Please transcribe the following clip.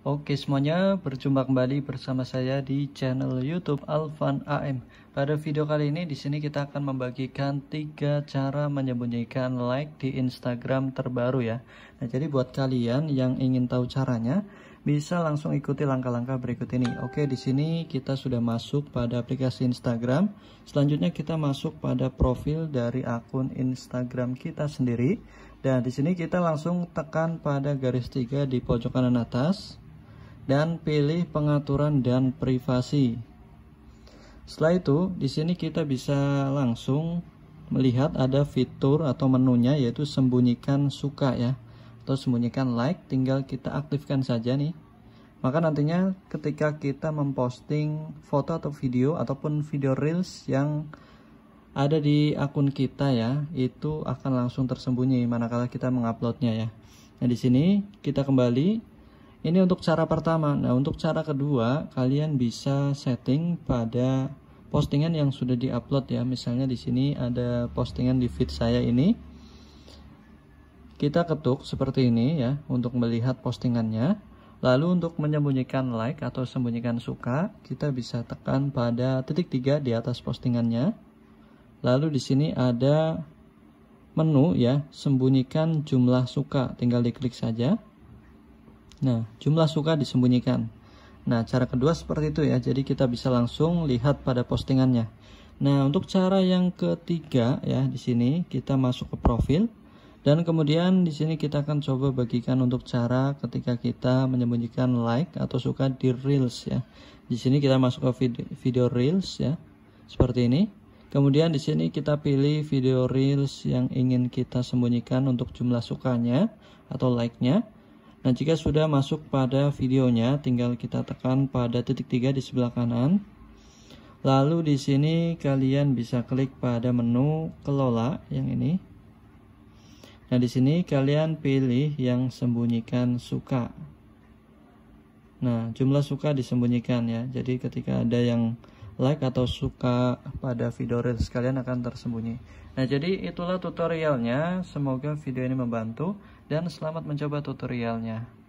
Oke semuanya, berjumpa kembali bersama saya di channel YouTube Alvan AM. Pada video kali ini di sini kita akan membagikan tiga cara menyembunyikan like di Instagram terbaru ya. Nah, jadi buat kalian yang ingin tahu caranya, bisa langsung ikuti langkah-langkah berikut ini. Oke, di sini kita sudah masuk pada aplikasi Instagram. Selanjutnya kita masuk pada profil dari akun Instagram kita sendiri. Dan di sini kita langsung tekan pada garis tiga di pojok kanan atas dan pilih pengaturan dan privasi. Setelah itu, di sini kita bisa langsung melihat ada fitur atau menunya yaitu sembunyikan suka ya atau sembunyikan like tinggal kita aktifkan saja nih maka nantinya ketika kita memposting foto atau video ataupun video reels yang ada di akun kita ya itu akan langsung tersembunyi manakala kita menguploadnya ya nah di sini kita kembali ini untuk cara pertama nah untuk cara kedua kalian bisa setting pada postingan yang sudah diupload ya misalnya di sini ada postingan di feed saya ini kita ketuk seperti ini ya untuk melihat postingannya. Lalu untuk menyembunyikan like atau sembunyikan suka, kita bisa tekan pada titik tiga di atas postingannya. Lalu di sini ada menu ya, sembunyikan jumlah suka, tinggal diklik saja. Nah, jumlah suka disembunyikan. Nah, cara kedua seperti itu ya. Jadi kita bisa langsung lihat pada postingannya. Nah, untuk cara yang ketiga ya di sini kita masuk ke profil. Dan kemudian di sini kita akan coba bagikan untuk cara ketika kita menyembunyikan like atau suka di Reels ya. Di sini kita masuk ke video, video Reels ya. Seperti ini. Kemudian di sini kita pilih video Reels yang ingin kita sembunyikan untuk jumlah sukanya atau like-nya. Nah, jika sudah masuk pada videonya, tinggal kita tekan pada titik tiga di sebelah kanan. Lalu di sini kalian bisa klik pada menu kelola yang ini. Nah, di sini kalian pilih yang sembunyikan suka. Nah, jumlah suka disembunyikan ya. Jadi ketika ada yang like atau suka pada video reels kalian akan tersembunyi. Nah, jadi itulah tutorialnya. Semoga video ini membantu dan selamat mencoba tutorialnya.